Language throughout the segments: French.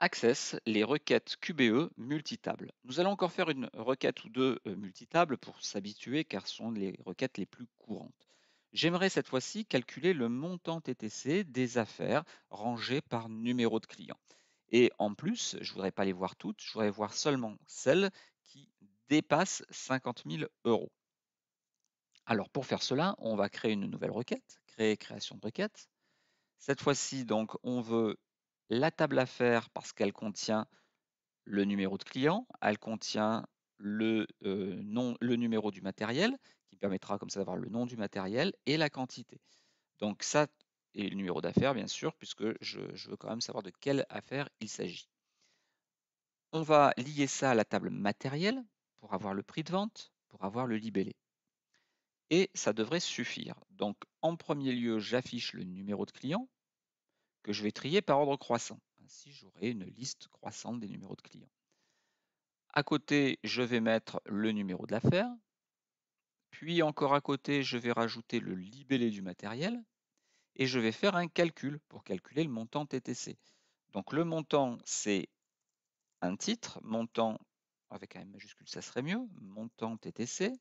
Access les requêtes QBE multitables. Nous allons encore faire une requête ou deux euh, multi-tables pour s'habituer car ce sont les requêtes les plus courantes. J'aimerais cette fois-ci calculer le montant TTC des affaires rangées par numéro de client. Et en plus, je ne voudrais pas les voir toutes, je voudrais voir seulement celles qui dépassent 50 000 euros. Alors pour faire cela, on va créer une nouvelle requête, créer création de requête. Cette fois-ci, donc, on veut la table à parce qu'elle contient le numéro de client, elle contient le, euh, nom, le numéro du matériel, qui permettra comme ça d'avoir le nom du matériel et la quantité. Donc ça, et le numéro d'affaires bien sûr, puisque je, je veux quand même savoir de quelle affaire il s'agit. On va lier ça à la table matériel pour avoir le prix de vente, pour avoir le libellé. Et ça devrait suffire. Donc en premier lieu, j'affiche le numéro de client, que je vais trier par ordre croissant. Ainsi, j'aurai une liste croissante des numéros de clients. À côté, je vais mettre le numéro de l'affaire. Puis encore à côté, je vais rajouter le libellé du matériel. Et je vais faire un calcul pour calculer le montant TTC. Donc le montant, c'est un titre, montant avec un M majuscule, ça serait mieux, montant TTC,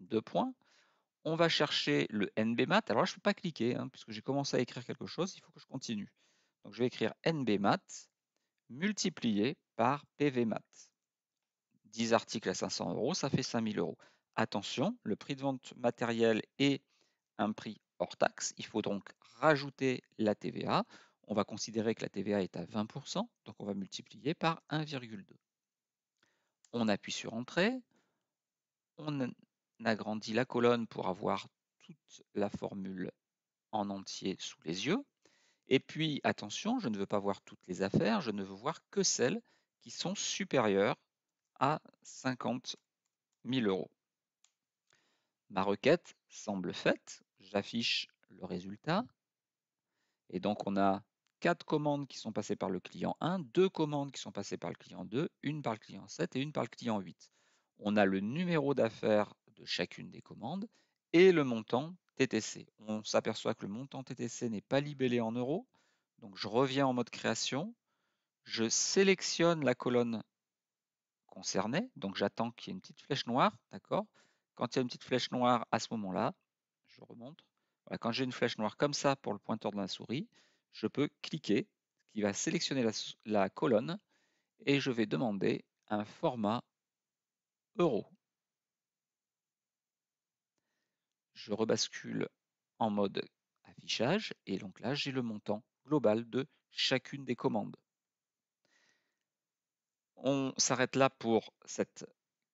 deux points on va chercher le NBMAT. Alors là, je ne peux pas cliquer, hein, puisque j'ai commencé à écrire quelque chose, il faut que je continue. Donc je vais écrire NBMAT multiplié par PVMAT. 10 articles à 500 euros, ça fait 5000 euros. Attention, le prix de vente matériel est un prix hors taxe. Il faut donc rajouter la TVA. On va considérer que la TVA est à 20%, donc on va multiplier par 1,2. On appuie sur Entrée. On agrandit la colonne pour avoir toute la formule en entier sous les yeux. Et puis, attention, je ne veux pas voir toutes les affaires, je ne veux voir que celles qui sont supérieures à 50 000 euros. Ma requête semble faite, j'affiche le résultat. Et donc, on a quatre commandes qui sont passées par le client 1, deux commandes qui sont passées par le client 2, une par le client 7 et une par le client 8. On a le numéro d'affaires chacune des commandes et le montant TTC. On s'aperçoit que le montant TTC n'est pas libellé en euros. Donc je reviens en mode création. Je sélectionne la colonne concernée. Donc j'attends qu'il y ait une petite flèche noire. D'accord Quand il y a une petite flèche noire à ce moment-là, je remonte. quand j'ai une flèche noire comme ça pour le pointeur de la souris, je peux cliquer, ce qui va sélectionner la colonne, et je vais demander un format euro. je rebascule en mode affichage et donc là j'ai le montant global de chacune des commandes. On s'arrête là pour cette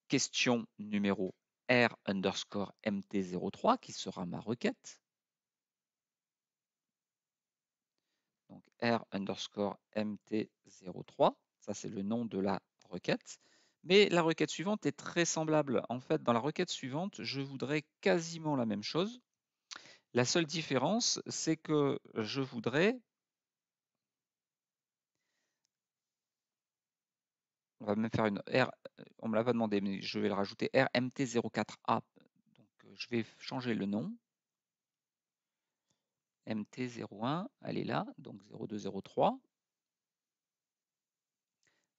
question numéro R underscore MT03 qui sera ma requête. Donc R underscore MT03, ça c'est le nom de la requête. Mais la requête suivante est très semblable. En fait, dans la requête suivante, je voudrais quasiment la même chose. La seule différence, c'est que je voudrais... On va même faire une R, on ne me l'a pas demandé, mais je vais le rajouter RMT04A. Donc euh, je vais changer le nom. MT01, elle est là, donc 0203.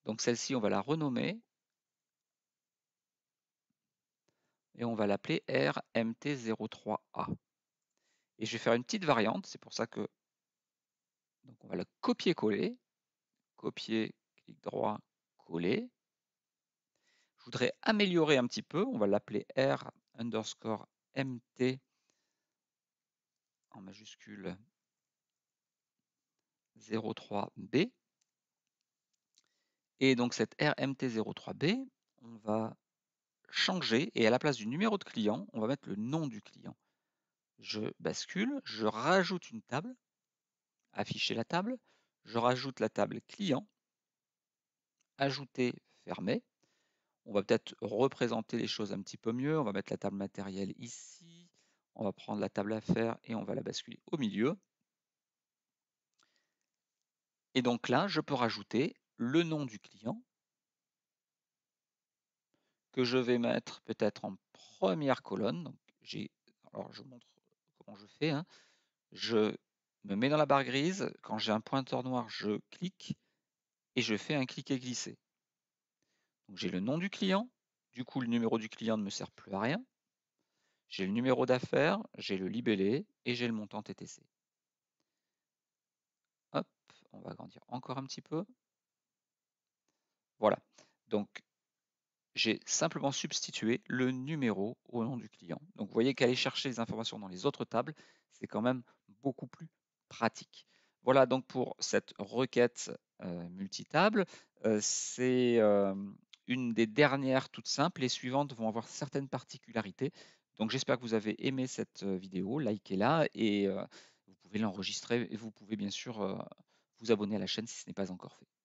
Donc celle-ci, on va la renommer et on va l'appeler RMT03A. Et je vais faire une petite variante, c'est pour ça que donc on va la copier-coller, copier, clic droit, coller. Je voudrais améliorer un petit peu, on va l'appeler R underscore MT en majuscule 03B. Et donc cette RMT03B, on va changer et à la place du numéro de client, on va mettre le nom du client. Je bascule, je rajoute une table, afficher la table, je rajoute la table client, ajouter, fermer. On va peut-être représenter les choses un petit peu mieux, on va mettre la table matérielle ici, on va prendre la table faire et on va la basculer au milieu. Et donc là, je peux rajouter le nom du client, que je vais mettre peut-être en première colonne. Donc alors je montre comment je fais. Hein. Je me mets dans la barre grise. Quand j'ai un pointeur noir, je clique et je fais un clic et glisser. j'ai le nom du client. Du coup, le numéro du client ne me sert plus à rien. J'ai le numéro d'affaires, j'ai le libellé et j'ai le montant TTC. Hop, on va grandir encore un petit peu. Voilà. Donc j'ai simplement substitué le numéro au nom du client. Donc vous voyez qu'aller chercher les informations dans les autres tables, c'est quand même beaucoup plus pratique. Voilà donc pour cette requête euh, multitable. Euh, c'est euh, une des dernières toutes simples. Les suivantes vont avoir certaines particularités. Donc j'espère que vous avez aimé cette euh, vidéo, likez-la et vous pouvez l'enregistrer et vous pouvez bien sûr vous abonner à la chaîne si ce n'est pas encore fait.